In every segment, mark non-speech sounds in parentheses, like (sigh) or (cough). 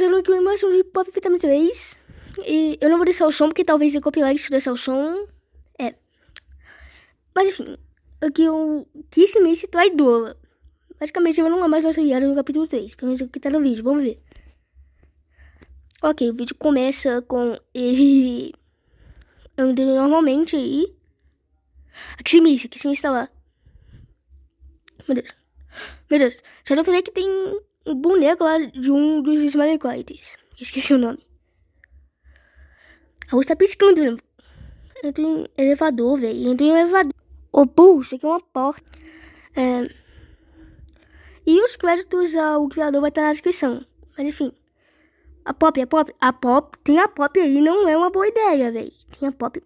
usando aqui uma imagem de Pop Vitamin 3. E eu não vou deixar o som, porque talvez é copyright se deixar o som. É. Mas enfim, aqui eu quis me esse traidor. Basicamente, eu não é mais nossa diário no capítulo 3. Pelo menos o que tá no vídeo, vamos ver. Ok, o vídeo começa com ele (laughs) andando normalmente aí. Aqui se mexe, aqui se mexe, tá lá. Meu Deus. Meu Deus. Já não falei que tem mulher lá de um dos Ismaelites. Esqueci o nome. A luz tá piscando. Né? Entra em elevador, velho. Entra em elevador. Ô, burro, isso aqui é uma porta. É... E os créditos ao criador vai estar na descrição. Mas enfim. A pop, a pop, a pop. Tem a pop aí, não é uma boa ideia, velho. Tem a pop.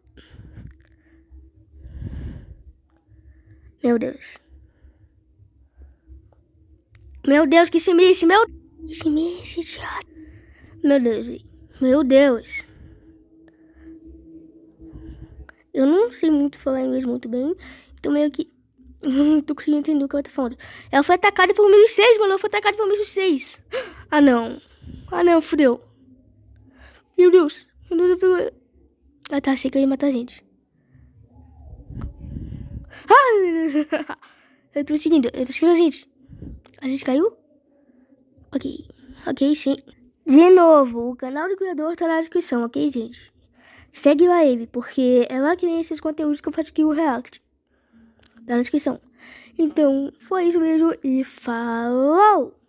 Meu Deus. Meu Deus, que simice, meu... Simice, idiota. Meu Deus, meu Deus. Eu não sei muito falar inglês muito bem, então meio que... Não (laughs) tô conseguindo entender o que ela tá falando. Ela foi atacada por 1006, mano. Ela foi atacada por 1006. Ah, não. Ah, não, fudeu. Meu Deus. Meu Deus, meu Deus. Ah, tá. Achei que eu ia matar a gente. Ah, meu Deus. (laughs) Eu tô seguindo. Eu tô seguindo a gente. A gente caiu? Ok. Ok, sim. De novo, o canal do criador tá na descrição, ok, gente? Segue lá ele, porque é lá que vem esses conteúdos que eu faço aqui o React. Tá na descrição. Então, foi isso mesmo e falou!